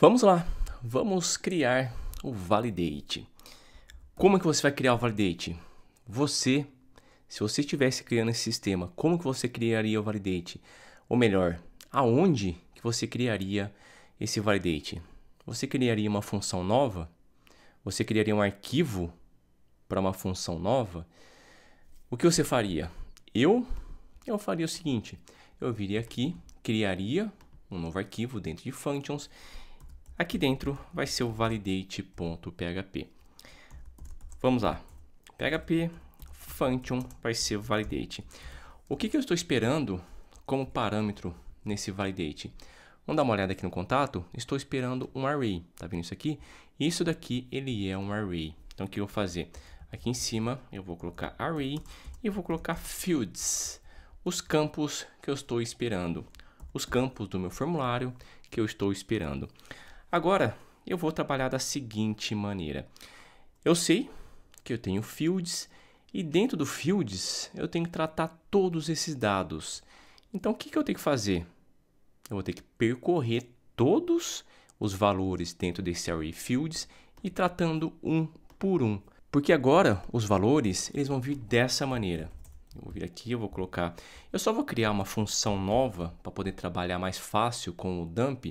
Vamos lá, vamos criar o validate. Como é que você vai criar o validate? Você, se você estivesse criando esse sistema, como que você criaria o validate? Ou melhor, aonde que você criaria esse validate? Você criaria uma função nova? Você criaria um arquivo para uma função nova? O que você faria? Eu, eu faria o seguinte, eu viria aqui, criaria um novo arquivo dentro de functions Aqui dentro vai ser o validate.php. Vamos lá. PHP function vai ser o validate. O que, que eu estou esperando como parâmetro nesse validate? Vamos dar uma olhada aqui no contato. Estou esperando um array. Tá vendo isso aqui? Isso daqui ele é um array. Então o que eu vou fazer? Aqui em cima eu vou colocar array e vou colocar fields. Os campos que eu estou esperando. Os campos do meu formulário que eu estou esperando. Agora, eu vou trabalhar da seguinte maneira. Eu sei que eu tenho fields e dentro do fields eu tenho que tratar todos esses dados. Então, o que, que eu tenho que fazer? Eu vou ter que percorrer todos os valores dentro desse array fields e tratando um por um. Porque agora os valores eles vão vir dessa maneira. Eu vou vir aqui, eu vou colocar... Eu só vou criar uma função nova para poder trabalhar mais fácil com o dump.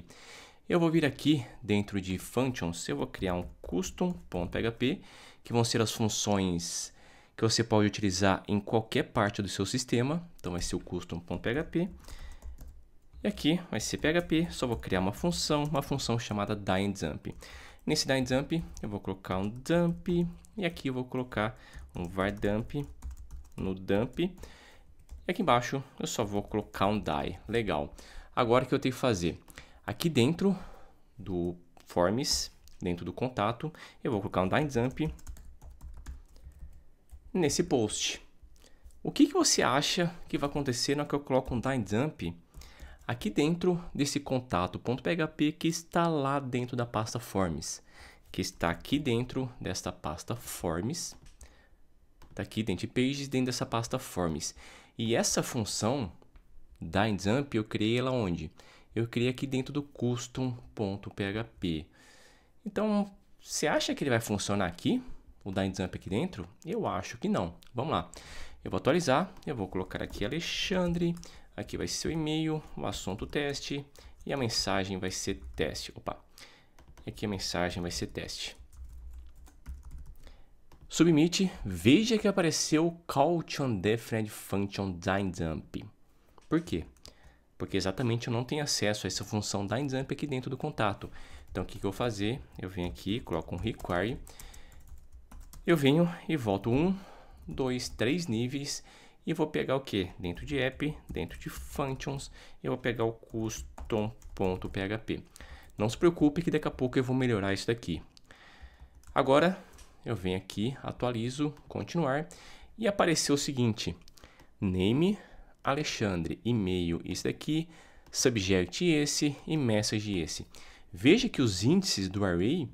Eu vou vir aqui dentro de functions, eu vou criar um custom.php, que vão ser as funções que você pode utilizar em qualquer parte do seu sistema. Então vai ser o custom.php. E aqui vai ser PHP, só vou criar uma função, uma função chamada DineDump. Nesse DineDump eu vou colocar um dump e aqui eu vou colocar um vardump no dump. E aqui embaixo eu só vou colocar um die. Legal. Agora o que eu tenho que fazer? Aqui dentro do Forms, dentro do contato, eu vou colocar um Dynzamp nesse post. O que, que você acha que vai acontecer na hora que eu coloco um Dynzamp aqui dentro desse contato.php que está lá dentro da pasta Forms, que está aqui dentro desta pasta Forms, está aqui dentro de Pages, dentro dessa pasta Forms. E essa função Dynzamp eu criei ela onde? eu criei aqui dentro do custom.php. Então, você acha que ele vai funcionar aqui? O DynSamp aqui dentro? Eu acho que não. Vamos lá. Eu vou atualizar, eu vou colocar aqui Alexandre, aqui vai ser o e-mail, o assunto teste e a mensagem vai ser teste. Opa. Aqui a mensagem vai ser teste. Submit, veja que apareceu Call to Undefined Function DynSamp. Por quê? porque exatamente eu não tenho acesso a essa função da Nzamp aqui dentro do contato. Então o que, que eu vou fazer? Eu venho aqui, coloco um require, eu venho e volto um, dois, três níveis e vou pegar o que? Dentro de app, dentro de functions, eu vou pegar o custom.php. Não se preocupe que daqui a pouco eu vou melhorar isso daqui. Agora eu venho aqui, atualizo, continuar e apareceu o seguinte, name Alexandre, e-mail esse daqui, subject esse e message esse. Veja que os índices do array,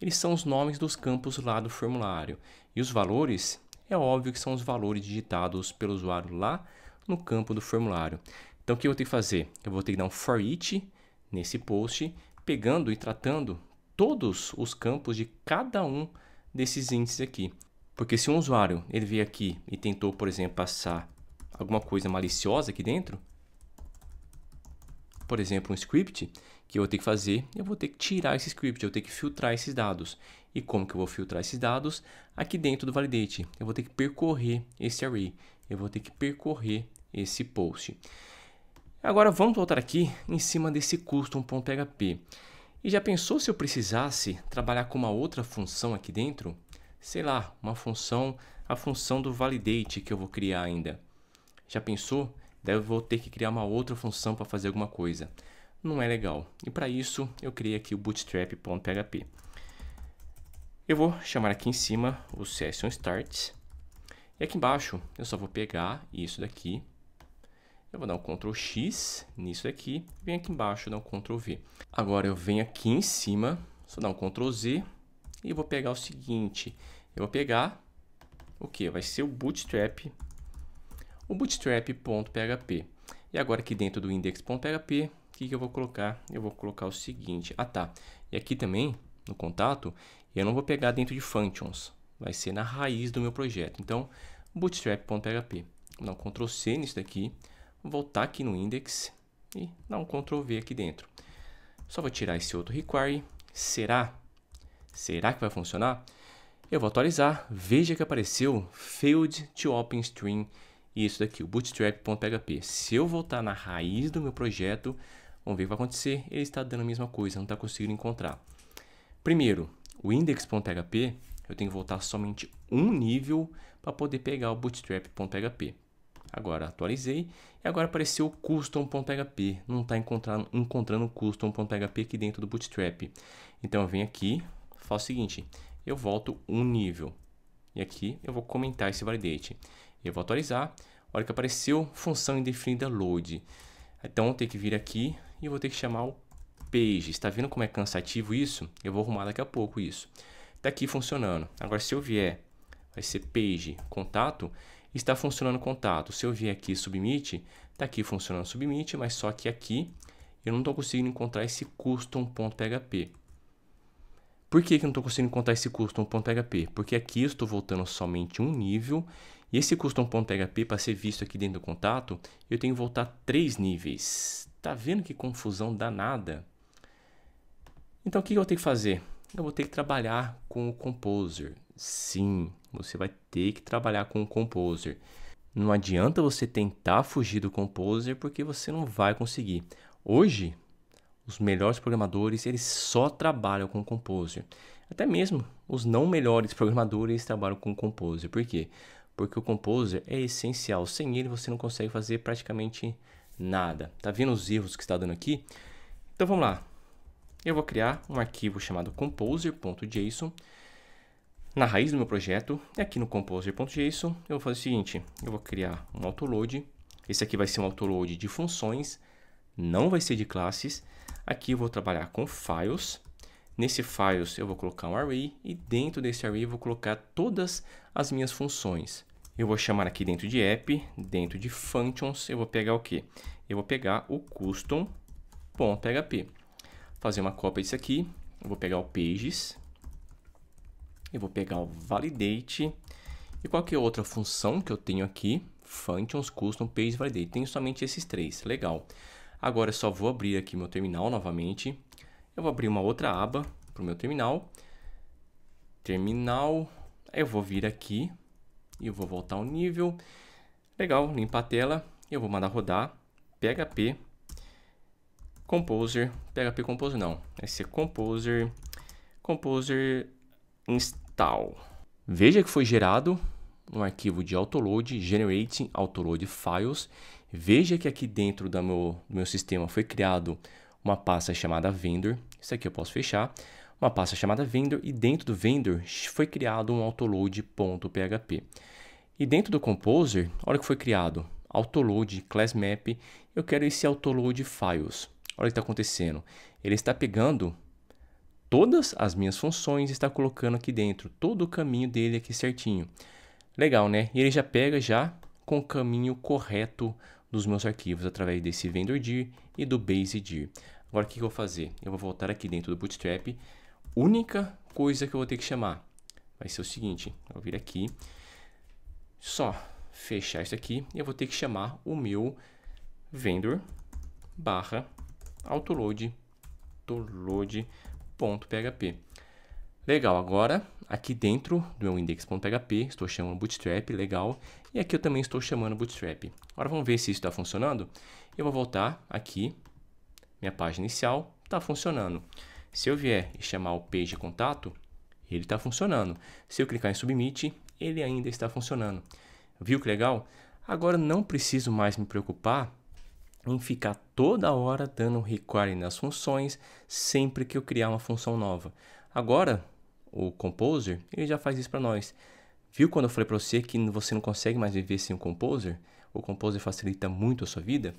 eles são os nomes dos campos lá do formulário. E os valores, é óbvio que são os valores digitados pelo usuário lá no campo do formulário. Então, o que eu vou ter que fazer? Eu vou ter que dar um for each nesse post, pegando e tratando todos os campos de cada um desses índices aqui. Porque se um usuário ele veio aqui e tentou, por exemplo, passar alguma coisa maliciosa aqui dentro, por exemplo, um script que eu vou ter que fazer, eu vou ter que tirar esse script, eu vou ter que filtrar esses dados. E como que eu vou filtrar esses dados? Aqui dentro do validate, eu vou ter que percorrer esse array, eu vou ter que percorrer esse post. Agora vamos voltar aqui em cima desse custom.php. E já pensou se eu precisasse trabalhar com uma outra função aqui dentro? Sei lá, uma função, a função do validate que eu vou criar ainda. Já pensou? Daí eu vou ter que criar uma outra função para fazer alguma coisa. Não é legal. E para isso, eu criei aqui o bootstrap.php. Eu vou chamar aqui em cima o session start. E aqui embaixo, eu só vou pegar isso daqui. Eu vou dar um Ctrl X nisso daqui. Vem aqui embaixo, dar um Ctrl V. Agora eu venho aqui em cima, só dar um Ctrl Z. E vou pegar o seguinte. Eu vou pegar o que? Vai ser o bootstrap.php o bootstrap.php. E agora aqui dentro do index.php, o que, que eu vou colocar? Eu vou colocar o seguinte, ah tá, e aqui também, no contato, eu não vou pegar dentro de functions, vai ser na raiz do meu projeto. Então, bootstrap.php. Vou dar um Ctrl C nisso daqui, voltar aqui no index e dar um Ctrl V aqui dentro. Só vou tirar esse outro require. Será? Será que vai funcionar? Eu vou atualizar. Veja que apareceu Failed to Open String e isso daqui, o bootstrap.php. Se eu voltar na raiz do meu projeto, vamos ver o que vai acontecer. Ele está dando a mesma coisa, não está conseguindo encontrar. Primeiro, o index.php, eu tenho que voltar somente um nível para poder pegar o bootstrap.php. Agora atualizei e agora apareceu custom.php. Não está encontrando, encontrando custom.php aqui dentro do Bootstrap. Então eu venho aqui, faço o seguinte, eu volto um nível. E aqui eu vou comentar esse validate. Eu vou atualizar. Olha que apareceu função indefinida load. Então, eu tenho que vir aqui e vou ter que chamar o page. Está vendo como é cansativo isso? Eu vou arrumar daqui a pouco isso. Está aqui funcionando. Agora, se eu vier, vai ser page contato, está funcionando contato. Se eu vier aqui submit, está aqui funcionando submit, mas só que aqui eu não estou conseguindo encontrar esse custom.php. Por que, que eu não estou conseguindo encontrar esse custom.php? Porque aqui eu estou voltando somente um nível e esse custom.php, para ser visto aqui dentro do contato, eu tenho que voltar três níveis. Tá vendo que confusão danada? Então, o que eu tenho que fazer? Eu vou ter que trabalhar com o Composer. Sim, você vai ter que trabalhar com o Composer. Não adianta você tentar fugir do Composer, porque você não vai conseguir. Hoje, os melhores programadores, eles só trabalham com Composer. Até mesmo os não melhores programadores trabalham com Composer. Por quê? porque o Composer é essencial. Sem ele você não consegue fazer praticamente nada. Tá vendo os erros que está dando aqui? Então vamos lá. Eu vou criar um arquivo chamado composer.json na raiz do meu projeto. E aqui no composer.json eu vou fazer o seguinte, eu vou criar um autoload. Esse aqui vai ser um autoload de funções, não vai ser de classes. Aqui eu vou trabalhar com files. Nesse files eu vou colocar um array e dentro desse array eu vou colocar todas as minhas funções. Eu vou chamar aqui dentro de app, dentro de functions, eu vou pegar o que? Eu vou pegar o custom.php. Fazer uma cópia disso aqui, eu vou pegar o pages, eu vou pegar o validate e qualquer é outra função que eu tenho aqui, functions, custom, pages, validate. Tenho somente esses três, legal. Agora eu só vou abrir aqui meu terminal novamente. Eu vou abrir uma outra aba para o meu terminal. Terminal, eu vou vir aqui e eu vou voltar ao nível. Legal, limpa a tela, eu vou mandar rodar PHP Composer, PHP Composer não, vai ser Composer, Composer Install. Veja que foi gerado um arquivo de autoload, generating autoload files. Veja que aqui dentro do meu, do meu sistema foi criado uma pasta chamada vendor. Isso aqui eu posso fechar uma pasta chamada vendor e dentro do vendor foi criado um autoload.php. E dentro do composer, olha o que foi criado, autoload class map, eu quero esse autoload files. Olha o que está acontecendo. Ele está pegando todas as minhas funções e está colocando aqui dentro todo o caminho dele aqui certinho. Legal, né? E ele já pega já com o caminho correto dos meus arquivos através desse vendor dir e do base dir. Agora o que eu vou fazer? Eu vou voltar aqui dentro do Bootstrap única coisa que eu vou ter que chamar vai ser o seguinte, eu vou vir aqui, só fechar isso aqui e eu vou ter que chamar o meu vendor barra autoload autoload.php. Legal, agora aqui dentro do meu index.php, estou chamando bootstrap, legal. E aqui eu também estou chamando bootstrap. Agora vamos ver se isso está funcionando. Eu vou voltar aqui, minha página inicial, está funcionando. Se eu vier e chamar o page contato, ele está funcionando. Se eu clicar em submit, ele ainda está funcionando. Viu que legal? Agora não preciso mais me preocupar em ficar toda hora dando require nas funções sempre que eu criar uma função nova. Agora, o Composer, ele já faz isso para nós. Viu quando eu falei para você que você não consegue mais viver sem o Composer? O Composer facilita muito a sua vida?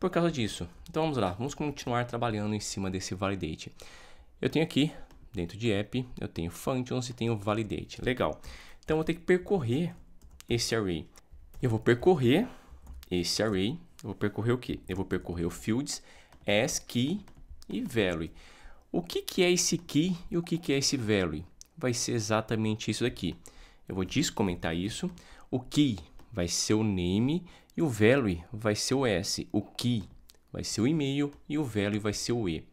Por causa disso. Então vamos lá, vamos continuar trabalhando em cima desse validate. Eu tenho aqui, dentro de app, eu tenho functions e tenho validate. Legal. Então, eu vou ter que percorrer esse array. Eu vou percorrer esse array. Eu vou percorrer o quê? Eu vou percorrer o fields, as, key e value. O que, que é esse key e o que, que é esse value? Vai ser exatamente isso daqui. Eu vou descomentar isso. O key vai ser o name e o value vai ser o S. O key vai ser o e-mail e o value vai ser o E.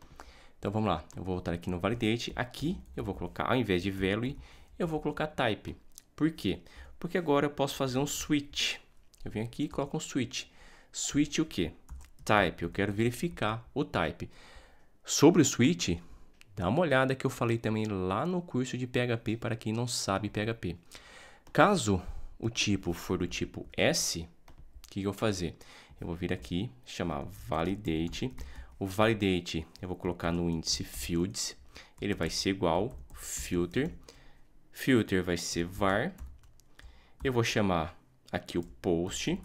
Então vamos lá, eu vou voltar aqui no validate, aqui eu vou colocar, ao invés de value, eu vou colocar type. Por quê? Porque agora eu posso fazer um switch. Eu venho aqui e coloco um switch. Switch o quê? Type, eu quero verificar o type. Sobre o switch, dá uma olhada que eu falei também lá no curso de PHP para quem não sabe PHP. Caso o tipo for do tipo S, o que eu vou fazer? Eu vou vir aqui, chamar validate, o validate eu vou colocar no índice fields, ele vai ser igual filter. Filter vai ser var. Eu vou chamar aqui o post.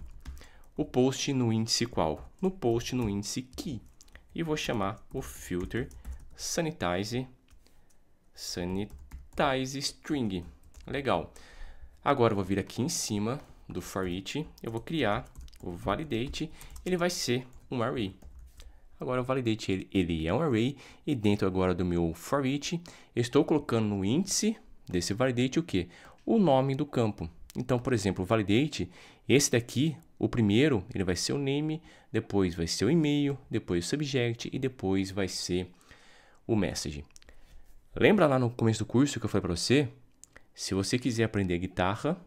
O post no índice qual? No post no índice key. E vou chamar o filter sanitize sanitize string. Legal. Agora eu vou vir aqui em cima do for each, eu vou criar o validate, ele vai ser um array. Agora eu validate ele, ele é um array e dentro agora do meu for each, estou colocando no índice desse validate o que? O nome do campo. Então, por exemplo, validate, esse daqui, o primeiro, ele vai ser o name, depois vai ser o e-mail, depois o subject e depois vai ser o message. Lembra lá no começo do curso que eu falei para você? Se você quiser aprender guitarra,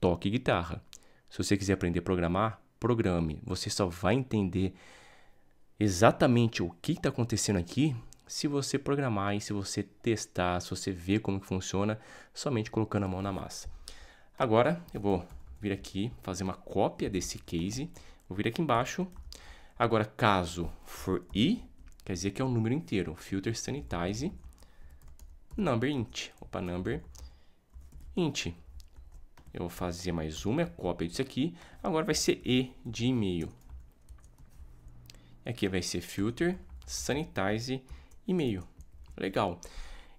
toque guitarra. Se você quiser aprender a programar, programe. Você só vai entender exatamente o que está acontecendo aqui se você programar e se você testar, se você ver como que funciona, somente colocando a mão na massa. Agora eu vou vir aqui, fazer uma cópia desse case, vou vir aqui embaixo. Agora, caso for i, quer dizer que é um número inteiro, filter sanitize, number int, opa, number int. Eu vou fazer mais uma é cópia disso aqui, agora vai ser e de e-mail. Aqui vai ser filter, sanitize, e-mail. Legal.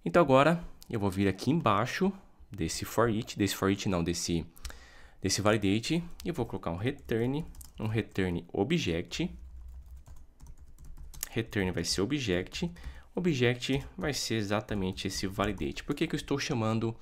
Então agora eu vou vir aqui embaixo desse for each, desse for each não, desse, desse validate, e vou colocar um return, um return object. Return vai ser object. Object vai ser exatamente esse validate. Por que, que eu estou chamando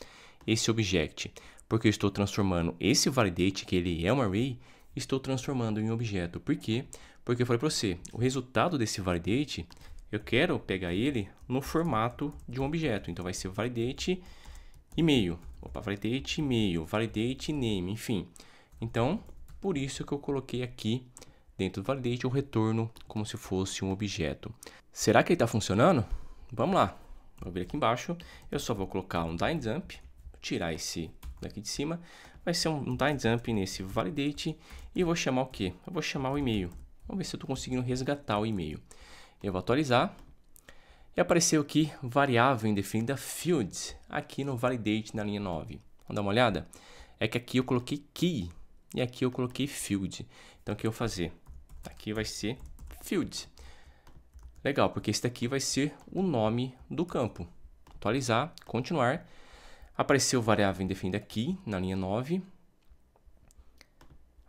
esse object? Porque eu estou transformando esse validate, que ele é um array, estou transformando em objeto. Por quê? Porque porque eu falei para você, o resultado desse validate, eu quero pegar ele no formato de um objeto. Então vai ser validate e-mail. Opa, validate e-mail, validate name, enfim. Então, por isso que eu coloquei aqui dentro do validate o retorno como se fosse um objeto. Será que ele está funcionando? Vamos lá. Vou vir aqui embaixo. Eu só vou colocar um time tirar esse daqui de cima. Vai ser um time nesse validate e vou chamar o que? Eu vou chamar o e-mail. Vamos ver se eu estou conseguindo resgatar o e-mail. Eu vou atualizar. E apareceu aqui variável indefinida fields, aqui no validate na linha 9. Vamos dar uma olhada? É que aqui eu coloquei key e aqui eu coloquei field. Então o que eu vou fazer? Aqui vai ser field. Legal, porque esse daqui vai ser o nome do campo. Atualizar, continuar. Apareceu variável indefinida aqui na linha 9.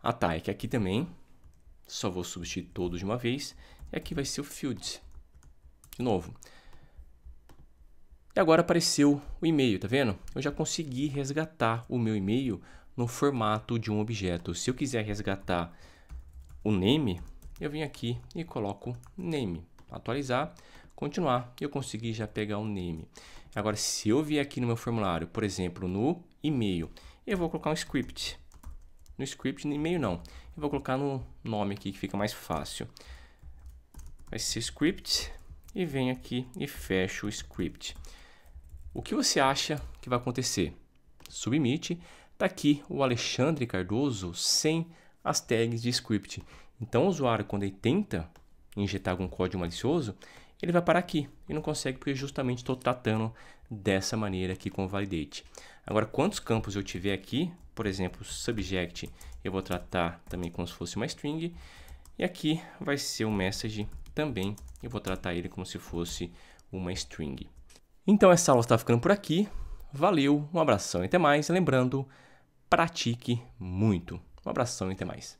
Ah tá, é que aqui também só vou substituir todos de uma vez. E aqui vai ser o fields. De novo. E agora apareceu o e-mail, tá vendo? Eu já consegui resgatar o meu e-mail no formato de um objeto. Se eu quiser resgatar o name, eu venho aqui e coloco name. Atualizar, continuar, eu consegui já pegar o name. Agora, se eu vier aqui no meu formulário, por exemplo, no e-mail, eu vou colocar um script. No script, no e-mail não vou colocar no nome aqui que fica mais fácil. Vai ser script e vem aqui e fecho o script. O que você acha que vai acontecer? Submite. Está aqui o Alexandre Cardoso sem as tags de script. Então o usuário, quando ele tenta injetar algum código malicioso, ele vai parar aqui e não consegue porque justamente estou tratando dessa maneira aqui com o validate. Agora, quantos campos eu tiver aqui, por exemplo, subject, eu vou tratar também como se fosse uma string. E aqui vai ser o message também, eu vou tratar ele como se fosse uma string. Então, essa aula está ficando por aqui. Valeu, um abração e até mais. Lembrando, pratique muito. Um abração e até mais.